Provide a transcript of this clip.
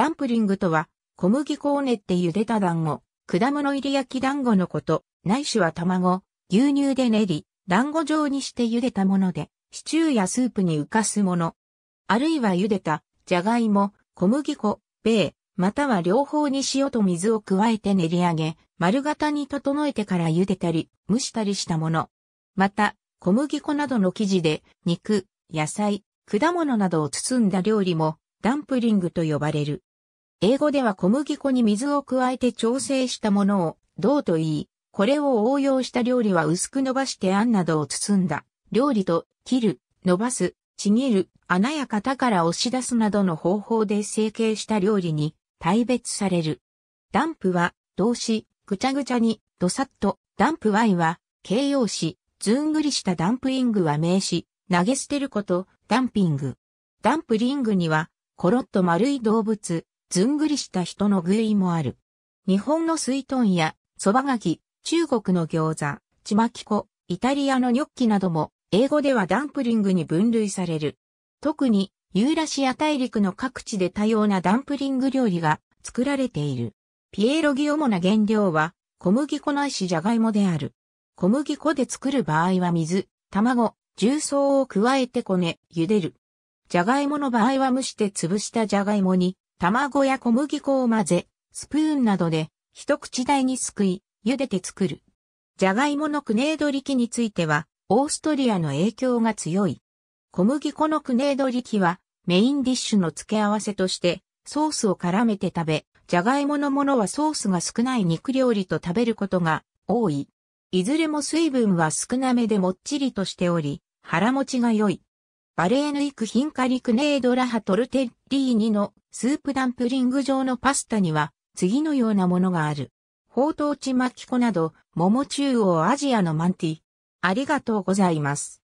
ダンプリングとは、小麦粉を練って茹でた団子、果物入り焼き団子のこと、ないしは卵、牛乳で練り、団子状にして茹でたもので、シチューやスープに浮かすもの。あるいは茹でた、じゃがいも、小麦粉、米、または両方に塩と水を加えて練り上げ、丸型に整えてから茹でたり、蒸したりしたもの。また、小麦粉などの生地で、肉、野菜、果物などを包んだ料理も、ダンプリングと呼ばれる。英語では小麦粉に水を加えて調整したものを、銅と言い、これを応用した料理は薄く伸ばしてあんなどを包んだ。料理と、切る、伸ばす、ちぎる、穴や型から押し出すなどの方法で成形した料理に、大別される。ダンプは、動詞、ぐちゃぐちゃに、どさっと、ダンプ Y は、形容詞、ずんぐりしたダンプイングは名詞、投げ捨てること、ダンピング。ダンプリングには、コロッと丸い動物、ずんぐりした人の具いもある。日本の水豚や、蕎麦柿、中国の餃子、ちまき粉、イタリアのニョッキなども、英語ではダンプリングに分類される。特に、ユーラシア大陸の各地で多様なダンプリング料理が作られている。ピエロギ主な原料は、小麦粉ないしじゃがいもである。小麦粉で作る場合は水、卵、重曹を加えてこね、茹でる。じゃがいもの場合は蒸して潰したじゃがいもに、卵や小麦粉を混ぜ、スプーンなどで一口大にすくい、茹でて作る。じゃがいものクネード力については、オーストリアの影響が強い。小麦粉のクネード力は、メインディッシュの付け合わせとして、ソースを絡めて食べ、じゃがいものものはソースが少ない肉料理と食べることが多い。いずれも水分は少なめでもっちりとしており、腹持ちが良い。バレーヌイクヒンカリクネードラハトルテッリーニのスープダンプリング状のパスタには、次のようなものがある。ほうとうち巻き粉など、桃中央アジアのマンティ。ありがとうございます。